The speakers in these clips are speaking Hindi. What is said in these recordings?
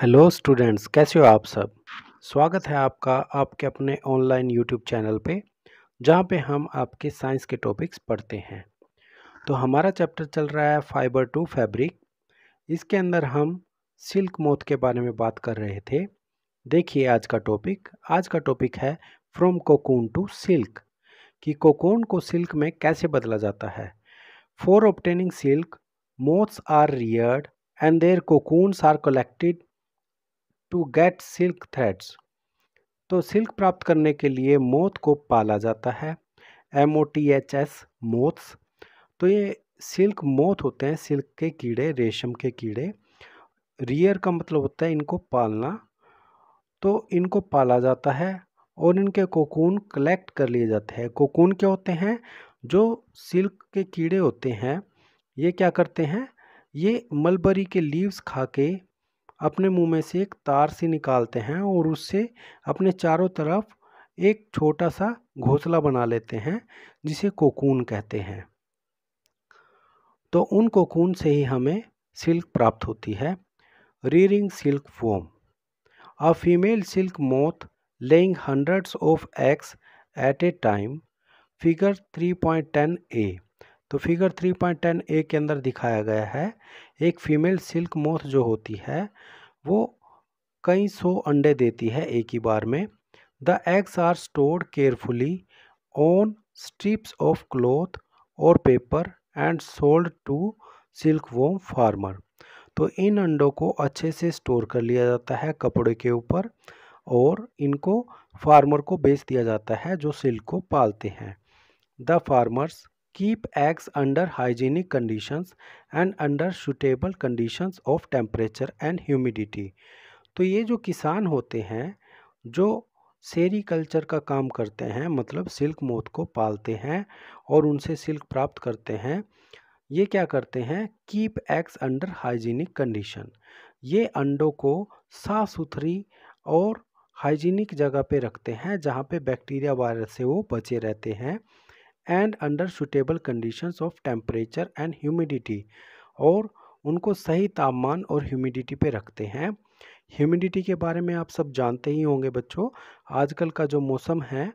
हेलो स्टूडेंट्स कैसे हो आप सब स्वागत है आपका आपके अपने ऑनलाइन यूट्यूब चैनल पे जहाँ पे हम आपके साइंस के टॉपिक्स पढ़ते हैं तो हमारा चैप्टर चल रहा है फाइबर टू फैब्रिक इसके अंदर हम सिल्क मोथ के बारे में बात कर रहे थे देखिए आज का टॉपिक आज का टॉपिक है फ्रॉम कोकून टू सिल्क कि कोकून को सिल्क में कैसे बदला जाता है for obtaining silk moths are reared and their cocoons are collected to get silk threads तो सिल्क प्राप्त करने के लिए मोथ को पाला जाता है M O T H S moths तो ये सिल्क मोथ होते हैं सिल्क के कीड़े रेशम के कीड़े रियर का मतलब होता है इनको पालना तो इनको पाला जाता है और इनके कोकून कलेक्ट कर लिए जाते हैं कोकून क्या होते हैं जो सिल्क के कीड़े होते हैं ये क्या करते हैं ये मलबरी के लीव्स खा के अपने मुंह में से एक तार सी निकालते हैं और उससे अपने चारों तरफ एक छोटा सा घोंसला बना लेते हैं जिसे कोकून कहते हैं तो उन कोकून से ही हमें सिल्क प्राप्त होती है rearing silk from a female silk moth laying hundreds of eggs at a time figure 3.10 A तो फिगर 3.10 ए के अंदर दिखाया गया है एक फीमेल सिल्क मोथ जो होती है वो कई सौ अंडे देती है एक ही बार में the eggs are stored carefully on strips of cloth और paper and sold to silk worm farmer तो इन अंडों को अच्छे से स्टोर कर लिया जाता है कपड़े के ऊपर और इनको फार्मर को बेच दिया जाता है जो सिल्क को पालते हैं the farmers keep eggs under hygienic conditions and under suitable conditions of temperature and humidity तो ये जो किसान होते हैं जो सेरी कल्चर का काम करते हैं मतलब सिल्क मोथ को पालते हैं और उनसे सिल्क प्राप्त करते हैं ये क्या करते हैं keep eggs under hygienic condition ये अंडों को साफ़ सुथरी और हाइजीनिक जगह पे रखते हैं जहाँ पे बैक्टीरिया वायरस से वो बचे रहते हैं and under suitable conditions of temperature and humidity और उनको सही तापमान और ह्यूमिडिटी पे रखते हैं ह्यूमिडिटी के बारे में आप सब जानते ही होंगे बच्चों आजकल का जो मौसम है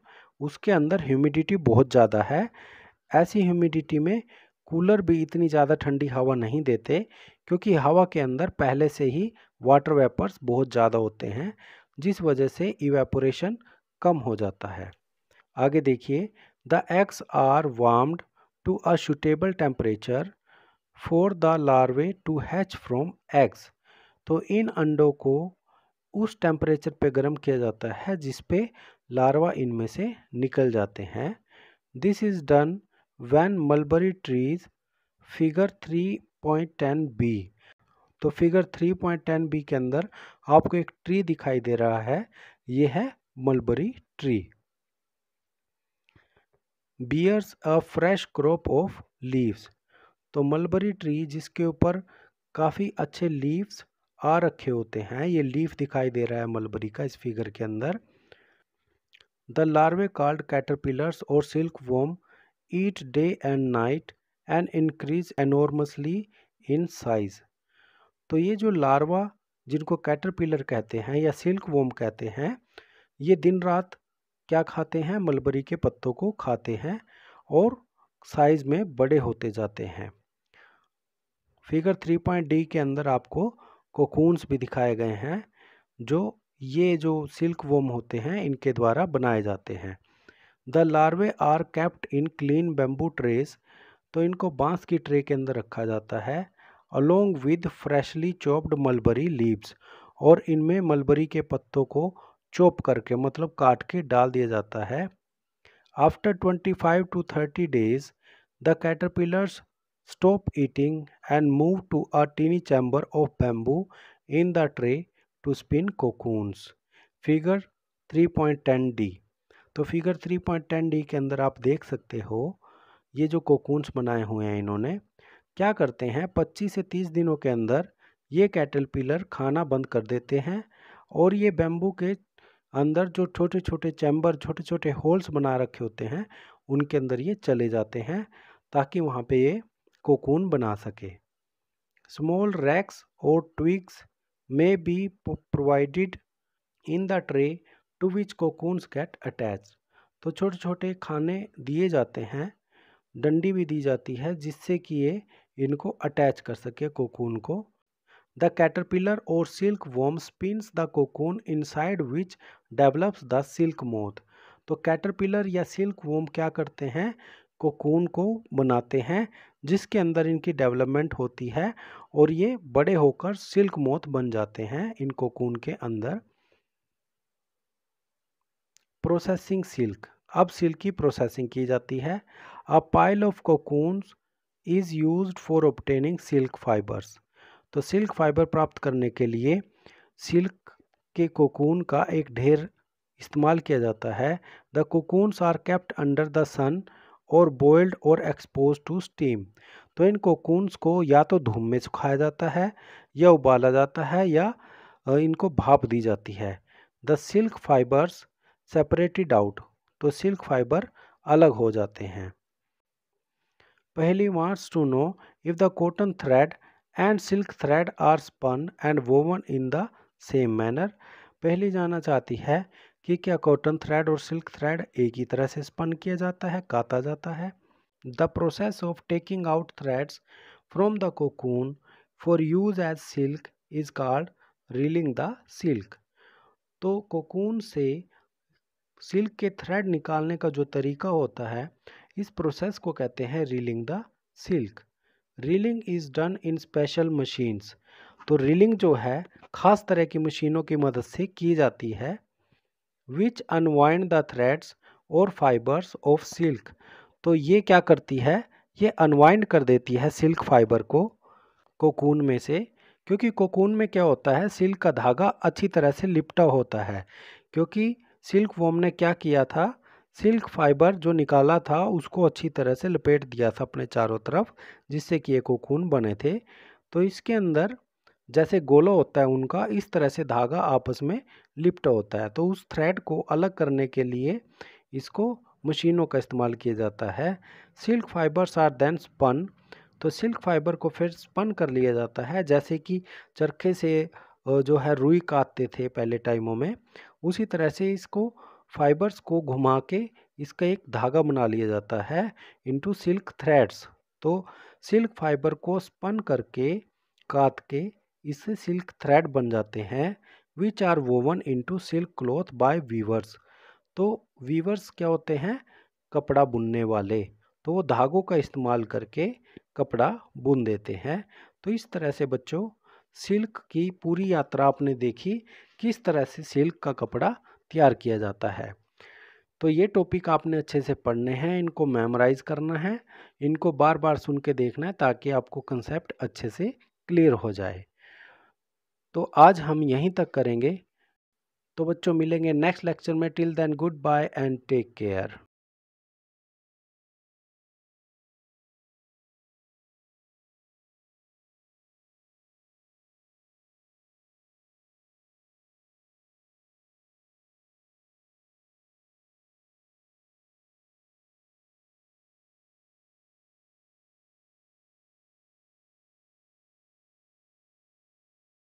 उसके अंदर ह्यूमिडिटी बहुत ज़्यादा है ऐसी ह्यूमिडिटी में कूलर भी इतनी ज़्यादा ठंडी हवा नहीं देते क्योंकि हवा के अंदर पहले से ही वाटर वेपर्स बहुत ज़्यादा होते हैं जिस वजह से इवेपोरेशन कम हो जाता है आगे देखिए The eggs are warmed to a suitable temperature for the larvae to hatch from eggs. तो इन अंडों को उस टेम्परेचर पे गर्म किया जाता है जिस पे लार्वा इनमें से निकल जाते हैं this is done when mulberry trees figure 3.10 B तो फिगर 3.10 बी के अंदर आपको एक ट्री दिखाई दे रहा है ये है mulberry tree bears a fresh crop of leaves तो मलबरी ट्री जिसके ऊपर काफ़ी अच्छे लीव्स आ रखे होते हैं ये लीफ दिखाई दे रहा है मलबरी का इस फिगर के अंदर द लार्वे कार्ड कैटरपिलर्स और silk worm eat day and night and increase enormously in size तो ये जो लार्वा जिनको कैटरपिलर कहते हैं या सिल्क वोम कहते हैं ये दिन रात क्या खाते हैं मलबरी के पत्तों को खाते हैं और साइज़ में बड़े होते जाते हैं फिगर थ्री पॉइंट डी के अंदर आपको कोकून्स भी दिखाए गए हैं जो ये जो सिल्क वोम होते हैं इनके द्वारा बनाए जाते हैं the larvae are kept in clean bamboo trays तो इनको बांस की ट्रे के अंदर रखा जाता है along with freshly chopped mulberry leaves और इनमें मलबरी के पत्तों को चॉप करके मतलब काट के डाल दिया जाता है after twenty five to thirty days the caterpillars stop eating and move to a tiny chamber of bamboo in the tray to spin cocoons figure three point ten D तो figure three point ten D के अंदर आप देख सकते हो ये जो कोकून्स बनाए हुए हैं इन्होंने क्या करते हैं पच्चीस से तीस दिनों के अंदर ये कैटल पिलर खाना बंद कर देते हैं और ये बैम्बू के अंदर जो छोटे छोटे चैम्बर छोटे छोटे होल्स बना रखे होते हैं उनके अंदर ये चले जाते हैं ताकि वहाँ पे ये कोकून बना सके स्मॉल रैक्स और ट्विग्स में be provided in the tray to which cocoons get attach तो छोटे छोटे खाने दिए जाते हैं डंडी भी दी जाती है जिससे कि ये इनको अटैच कर सके कोकून को द और silk worm spins the cocoon inside which develops the silk moth तो कैटरपिलर या सिल्क वोम क्या करते हैं कोकून को बनाते हैं जिसके अंदर इनकी डेवलपमेंट होती है और ये बड़े होकर सिल्क मोथ बन जाते हैं इन कोकून के अंदर प्रोसेसिंग सिल्क अब सिल्क की प्रोसेसिंग की जाती है a pile of cocoon is used for obtaining silk fibres तो सिल्क फाइबर प्राप्त करने के लिए सिल्क के कोकून का एक ढेर इस्तेमाल किया जाता है the cocoons are kept under the sun और बॉयल्ड और एक्सपोज टू स्टीम तो इन कोकून्स को या तो धूम में सुखाया जाता है या उबाला जाता है या इनको भाप दी जाती है the silk fibres separated out तो सिल्क फाइबर अलग हो जाते हैं Paheli wants to know if the cotton thread and silk thread are spun and woven in the same manner Paheli जाना चाहती है कि क्या कॉटन थ्रेड और सिल्क थ्रेड एक ही तरह से स्पन किया जाता है काता जाता है the process of taking out threads from the cocoon for use as silk is called reeling the silk तो कोकून से सिल्क के थ्रेड निकालने का जो तरीका होता है इस प्रोसेस को कहते हैं reeling the silk reeling is done in special machines तो रीलिंग जो है ख़ास तरह की मशीनों की मदद से की जाती है विच अनवाइंड द थ्रेड्स और फाइबर्स ऑफ सिल्क तो ये क्या करती है ये अनवाइंड कर देती है सिल्क फाइबर को कोकून में से क्योंकि कोकून में क्या होता है सिल्क का धागा अच्छी तरह से लिपटा होता है क्योंकि सिल्क वोम ने क्या किया था सिल्क फाइबर जो निकाला था उसको अच्छी तरह से लपेट दिया था अपने चारों तरफ जिससे कि एक कोकून बने थे तो इसके अंदर जैसे गोला होता है उनका इस तरह से धागा आपस में लिप्ट होता है तो उस थ्रेड को अलग करने के लिए इसको मशीनों का इस्तेमाल किया जाता है silk fibres are then spun तो सिल्क फाइबर को फिर स्पन कर लिया जाता है जैसे कि चरखे से जो है रुई काटते थे पहले टाइमों में उसी तरह से इसको फाइबर्स को घुमा के इसका एक धागा बना लिया जाता है इनटू सिल्क थ्रेड्स तो सिल्क फाइबर को स्पन करके काट के इससे सिल्क थ्रेड बन जाते हैं which are woven into silk cloth by weavers तो वीवर्स क्या होते हैं कपड़ा बुनने वाले तो वो धागों का इस्तेमाल करके कपड़ा बुन देते हैं तो इस तरह से बच्चों सिल्क की पूरी यात्रा आपने देखी किस तरह से सिल्क का कपड़ा तैयार किया जाता है तो ये टॉपिक आपने अच्छे से पढ़ने हैं इनको मेमोराइज करना है इनको बार बार सुन के देखना है ताकि आपको कंसेप्ट अच्छे से क्लियर हो जाए तो आज हम यहीं तक करेंगे तो बच्चों मिलेंगे नेक्स्ट लेक्चर में till then goodbye and take care